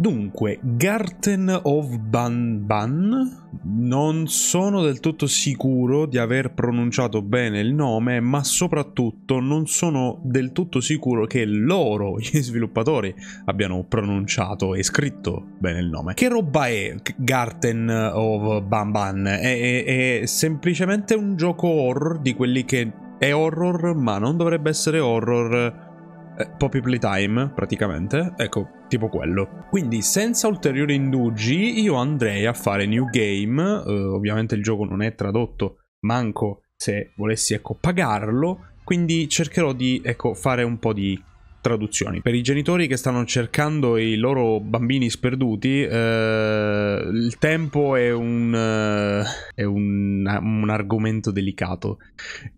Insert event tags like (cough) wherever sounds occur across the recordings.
Dunque, Garten of Ban Ban, non sono del tutto sicuro di aver pronunciato bene il nome, ma soprattutto non sono del tutto sicuro che loro, gli (laughs) sviluppatori, abbiano pronunciato e scritto bene il nome. Che roba è Garten of Ban Ban? È, è, è semplicemente un gioco horror di quelli che è horror, ma non dovrebbe essere horror eh, Poppy Playtime praticamente, ecco, tipo quello. Quindi senza ulteriori indugi io andrei a fare New Game, eh, ovviamente il gioco non è tradotto, manco se volessi ecco, pagarlo, quindi cercherò di ecco, fare un po' di traduzioni. Per i genitori che stanno cercando i loro bambini sperduti, eh, il tempo è, un, eh, è un, un, argomento delicato.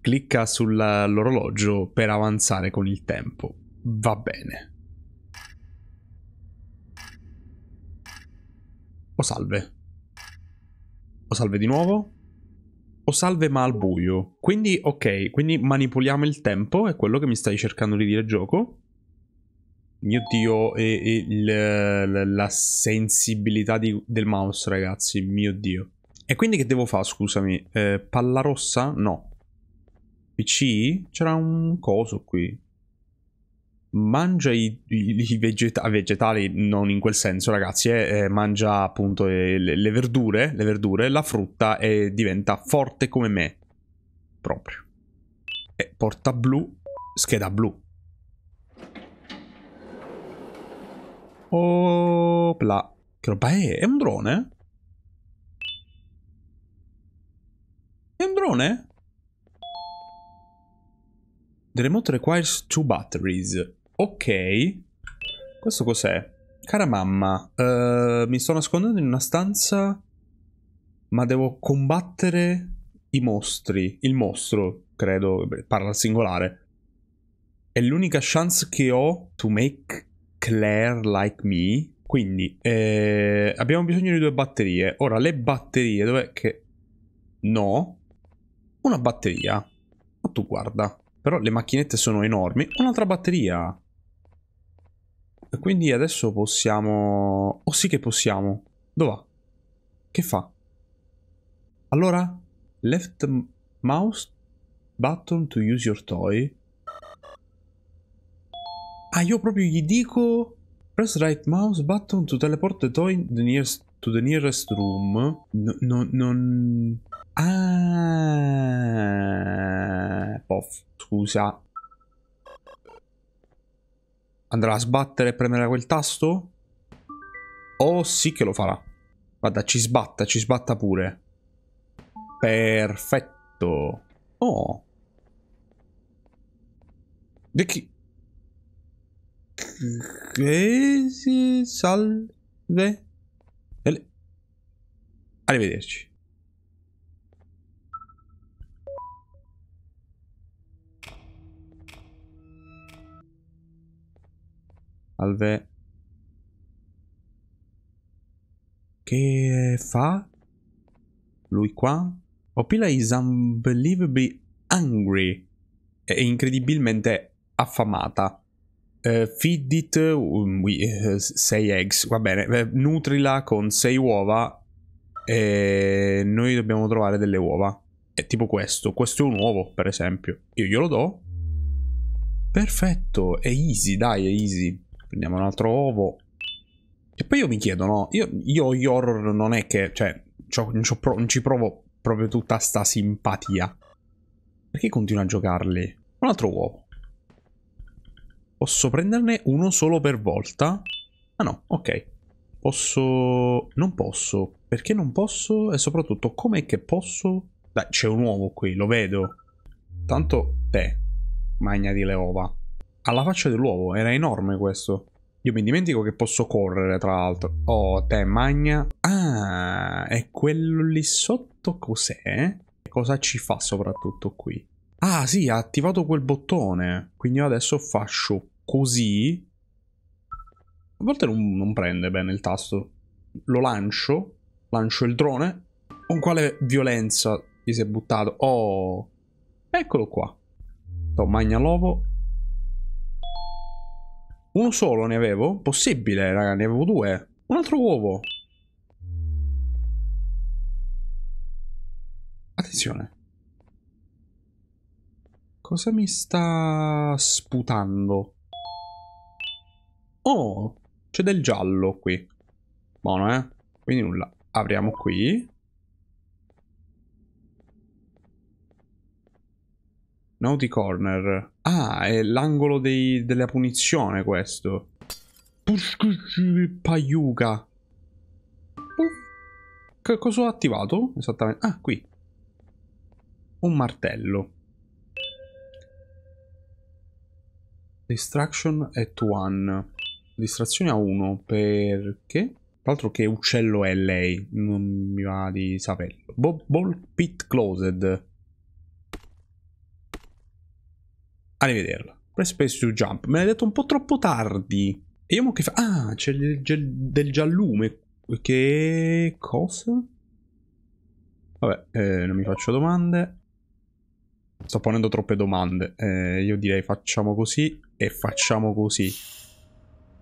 Clicca sull'orologio per avanzare con il tempo. Va bene. O salve. O salve di nuovo. O salve ma al buio. Quindi, ok, quindi manipoliamo il tempo, è quello che mi stai cercando di dire gioco. Mio dio, e, e il, la sensibilità di, del mouse, ragazzi, mio dio. E quindi che devo fare, scusami? Eh, palla rossa? No. PC? C'era un coso qui mangia i, i, i vegeta- vegetali, non in quel senso ragazzi, eh, eh mangia appunto eh, le, le, verdure, le verdure, la frutta e diventa forte come me, proprio. E porta blu, scheda blu. Opla, che roba è? È un drone? È un drone? The remote requires two batteries. Ok. Questo cos'è? Cara mamma, uh, mi sto nascondendo in una stanza, ma devo combattere i mostri. Il mostro, credo, parla al singolare. È l'unica chance che ho to make Claire like me. Quindi, eh, abbiamo bisogno di due batterie. Ora, le batterie, dov'è che... No. Una batteria. Ma tu guarda. Però le macchinette sono enormi. Un'altra batteria quindi adesso possiamo... Oh sì che possiamo. Dov'è? Che fa? Allora, left mouse button to use your toy. Ah, io proprio gli dico... Press right mouse button to teleport the toy the nearest, to the nearest room. No, no, non... Ah... Pof, scusa. Andrà a sbattere e premere quel tasto? Oh sì che lo farà. Guarda, ci sbatta, ci sbatta pure. Perfetto. Oh. Di chi? Salve. Arrivederci. Salve. Che fa? Lui qua? Opila oh, is unbelievably angry. È incredibilmente affamata. Uh, feed it um, with eh, 6 eggs, va bene. Eh, nutrila con 6 uova. E noi dobbiamo trovare delle uova. È tipo questo. Questo è un uovo, per esempio. Io glielo do. Perfetto, è easy, dai, è easy. Prendiamo un altro ovo. E poi io mi chiedo, no? Io, io gli horror non è che... Cioè, non, pro, non, ci provo proprio tutta sta simpatia. Perché continuo a giocarli? Un altro uovo. Posso prenderne uno solo per volta? Ah no, ok. Posso... Non posso. Perché non posso? E soprattutto, com'è che posso? Dai, c'è un uovo qui, lo vedo. Tanto, te, magna di le uova. Alla faccia dell'uovo, era enorme questo. Io mi dimentico che posso correre, tra l'altro. Oh, te, magna. Ah, e quello lì sotto cos'è? Cosa ci fa soprattutto qui? Ah, sì, ha attivato quel bottone. Quindi io adesso faccio così. A volte non, non prende bene il tasto. Lo lancio. Lancio il drone. Con quale violenza gli si è buttato? Oh, eccolo qua. To magna l'ovo. Uno solo ne avevo? Possibile, raga, ne avevo due. Un altro uovo. Attenzione. Cosa mi sta sputando? Oh, c'è del giallo qui. Buono, eh? Quindi nulla. Apriamo qui. Naughty Corner. Ah, è l'angolo dei, della punizione questo. Paiuca. Che cosa ho attivato? Esattamente. Ah, qui. Un martello. Distraction at one. Distrazione a uno. perché? Tra l'altro che uccello è lei, non mi va di saperlo. Bo- ball pit closed. a rivederla. Press to jump. Me l'hai detto un po' troppo tardi. E io mo che fa... Ah, c'è del, del giallume. Che cosa? Vabbè, eh, non mi faccio domande. Sto ponendo troppe domande. Eh, io direi facciamo così e facciamo così.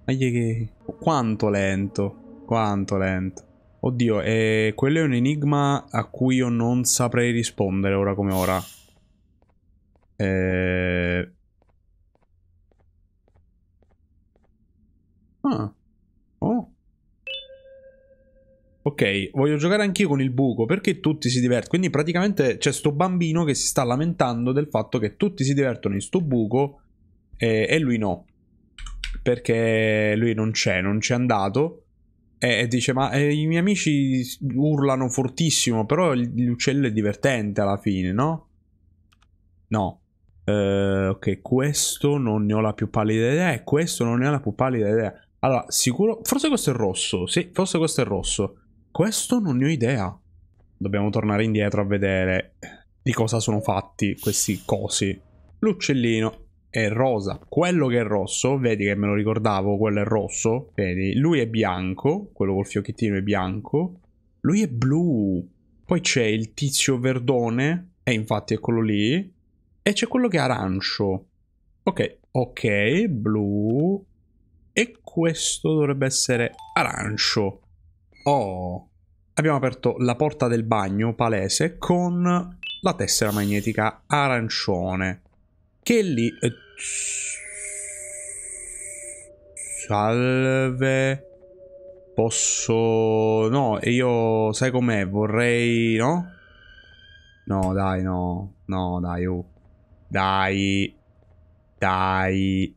Aie che... Quanto lento. Quanto lento. Oddio, eh, quello è un enigma a cui io non saprei rispondere ora come ora. Eh... Ah. Oh. Ok, voglio giocare anch'io con il buco perché tutti si divertono. Quindi praticamente c'è sto bambino che si sta lamentando del fatto che tutti si divertono in sto buco e, e lui no. Perché lui non c'è, non c'è andato. E, dice, ma eh, i miei amici urlano fortissimo, però l'uccello è divertente alla fine, no? No. Eh, ok, questo non ne ho la più pallida idea e questo non ne ho la più pallida idea. Allora, sicuro... Forse questo è rosso, sì, forse questo è rosso. Questo non ne ho idea. Dobbiamo tornare indietro a vedere di cosa sono fatti questi cosi. L'uccellino è rosa. Quello che è rosso, vedi che me lo ricordavo, quello è rosso. Vedi, lui è bianco, quello col fiocchettino è bianco. Lui è blu. Poi c'è il tizio verdone, e infatti è quello lì e c'è quello che è arancio. Ok, ok, blu. E questo dovrebbe essere arancio. Oh. Abbiamo aperto la porta del bagno palese con la tessera magnetica arancione. Che lì... Eh, salve. Posso... No, io... Sai com'è? Vorrei... No? No, dai, no. No, dai, uh. Dai. Dai.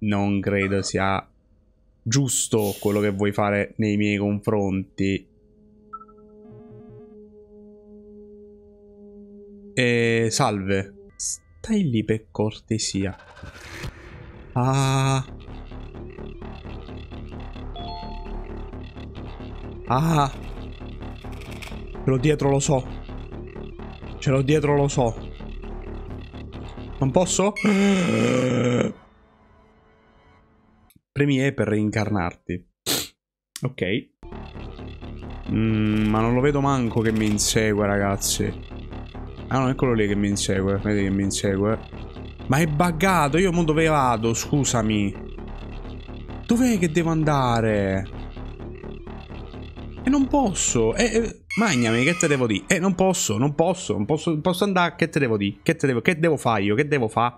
Non credo ah. sia giusto quello che vuoi fare nei miei confronti. E salve. Stai lì per cortesia. Ah. Ah. Ce l'ho dietro, lo so. Ce l'ho dietro, lo so. Non posso? Premi E per reincarnarti. Ok. Mm, ma non lo vedo manco che mi insegue, ragazzi. Ah no, eccolo lì che mi insegue. Vedi che mi insegue. Ma è buggato. Io mo dove vado? Scusami. Dov'è che devo andare? E non posso. E... Magnami, che te devo dire? Eh, non posso, non posso, non posso, posso andare, che te devo dire? Che, devo, che devo fare io? Che devo fare?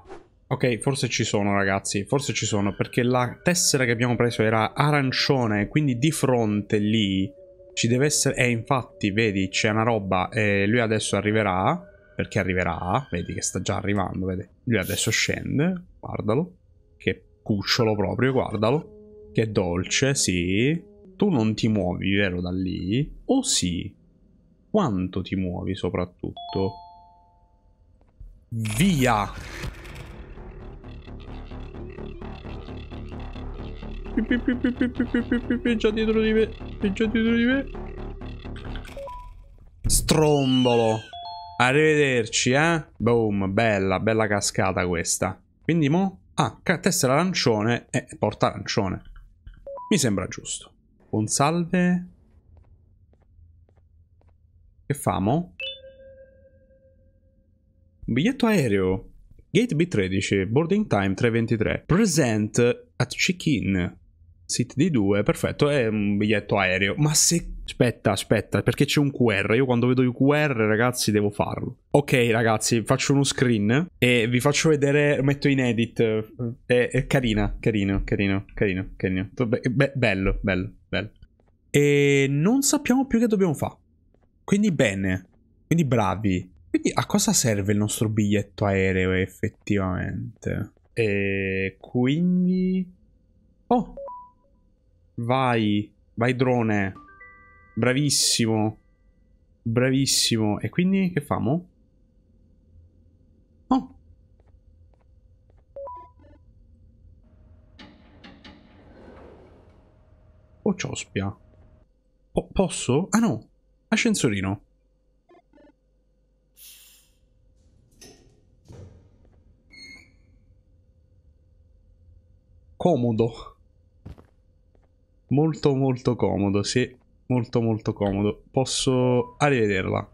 Ok, forse ci sono ragazzi, forse ci sono, perché la tessera che abbiamo preso era arancione, quindi di fronte lì ci deve essere... Eh, infatti, vedi, c'è una roba, eh, lui adesso arriverà, perché arriverà, vedi che sta già arrivando, vedi? Lui adesso scende, guardalo, che cucciolo proprio, guardalo, che dolce, sì. Tu non ti muovi, vero, da lì? O oh, sì? quanto ti muovi soprattutto. Via! Già dietro di me, già dietro di me. Strombolo. Arrivederci, eh. Boom, bella, bella cascata questa. Quindi mo... Ah, tessera arancione e eh, porta arancione. Mi sembra giusto. Un salve. Che famo? Biglietto aereo. Gate B13, boarding time 3.23. Present at check-in. Sit di 2, perfetto, è un biglietto aereo. Ma se... Aspetta, aspetta, perché c'è un QR. Io quando vedo il QR, ragazzi, devo farlo. Ok, ragazzi, faccio uno screen e vi faccio vedere... Metto in edit. È, è carina, carino, carino, carino, carino. Be- bello, bello, bello. E non sappiamo più che dobbiamo fare. Quindi bene, quindi bravi. Quindi a cosa serve il nostro biglietto aereo effettivamente? E quindi... Oh! Vai, vai drone. Bravissimo. Bravissimo. E quindi che famo? Oh! Oh, ciospia. Po posso? Ah no, Ascensorino. Comodo. Molto molto comodo, sì. Molto molto comodo. Posso arrivederla.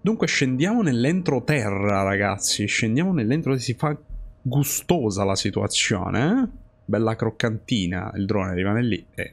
Dunque scendiamo nell'entroterra, ragazzi. Scendiamo nell'entroterra. Si fa gustosa la situazione. Eh? Bella croccantina. Il drone rimane lì eh.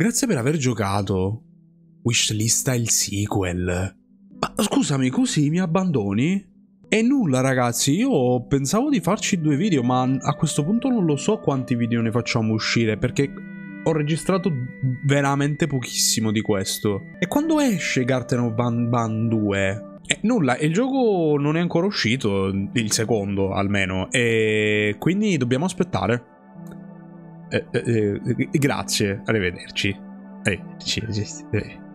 Grazie per aver giocato. Wishlista il sequel. Ma scusami, così mi abbandoni? E nulla ragazzi, io pensavo di farci due video, ma a questo punto non lo so quanti video ne facciamo uscire, perché ho registrato veramente pochissimo di questo. E quando esce Garten of Ban, Ban 2? E eh, nulla, il gioco non è ancora uscito, il secondo almeno, e quindi dobbiamo aspettare. Eh, eh, eh, grazie, arrivederci. Arrivederci.